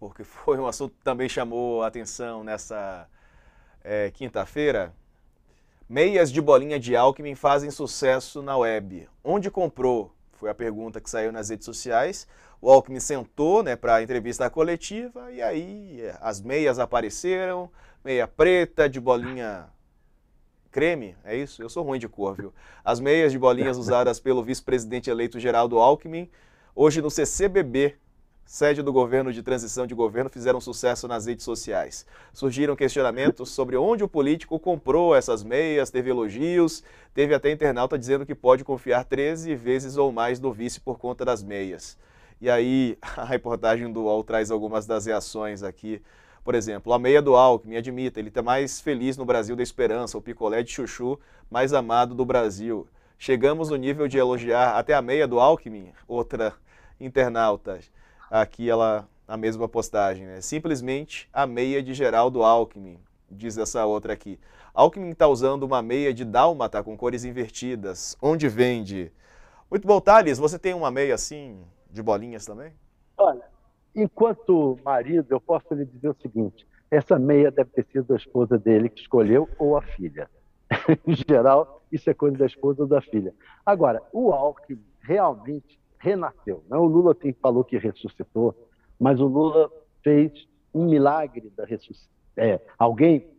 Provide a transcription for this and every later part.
porque foi um assunto que também chamou a atenção nessa é, quinta-feira. Meias de bolinha de Alckmin fazem sucesso na web. Onde comprou? Foi a pergunta que saiu nas redes sociais. O Alckmin sentou né, para a entrevista coletiva e aí eh, as meias apareceram. Meia preta, de bolinha creme, é isso? Eu sou ruim de cor, viu? As meias de bolinhas usadas pelo vice-presidente eleito Geraldo Alckmin, hoje no CCBB, sede do governo de transição de governo, fizeram sucesso nas redes sociais. Surgiram questionamentos sobre onde o político comprou essas meias, teve elogios, teve até internauta dizendo que pode confiar 13 vezes ou mais no vice por conta das meias. E aí a reportagem do UOL traz algumas das reações aqui. Por exemplo, a meia do Alckmin, admita, ele está mais feliz no Brasil da esperança, o picolé de chuchu mais amado do Brasil. Chegamos no nível de elogiar até a meia do Alckmin, outra internauta aqui ela a mesma postagem, né? Simplesmente a meia de Geraldo Alckmin, diz essa outra aqui. Alckmin está usando uma meia de dálmata com cores invertidas. Onde vende? Muito bom, Thales. Você tem uma meia assim, de bolinhas também? Olha, enquanto marido, eu posso lhe dizer o seguinte: essa meia deve ter sido a esposa dele que escolheu ou a filha. em geral, isso é coisa da esposa ou da filha. Agora, o Alckmin realmente renasceu. Não é o Lula quem falou que ressuscitou, mas o Lula fez um milagre da ressuscitação. É, alguém,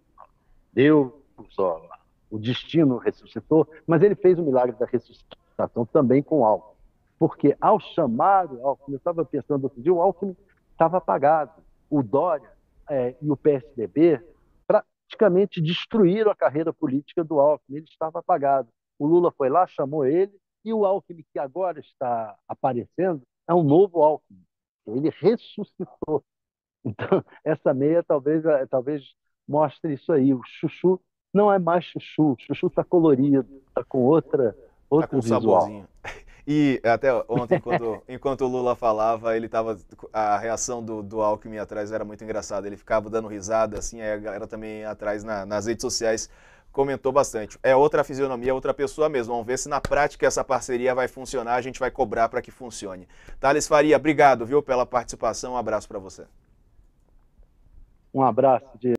Deus, ó, o destino ressuscitou, mas ele fez o um milagre da ressuscitação também com Alckmin, Porque ao chamar o Alckmin, eu estava pensando outro dia, o Alckmin estava apagado. O Dória é, e o PSDB praticamente destruíram a carreira política do Alckmin, ele estava apagado. O Lula foi lá, chamou ele, e o Alckmin que agora está aparecendo é um novo Alckmin. Ele ressuscitou. Então, essa meia talvez, eh, talvez mostre isso aí. O Chuchu não é mais Chuchu. O Chuchu está colorido, está com outra, outro tá com visual. Saborzinho. E até ontem, enquanto, enquanto o Lula falava, ele tava. A reação do, do Alckmin atrás era muito engraçada. Ele ficava dando risada, assim, aí a galera também atrás na, nas redes sociais comentou bastante. É outra fisionomia, outra pessoa mesmo. Vamos ver se na prática essa parceria vai funcionar, a gente vai cobrar para que funcione. Thales Faria, obrigado, viu, pela participação. Um abraço para você. Um abraço, Diego.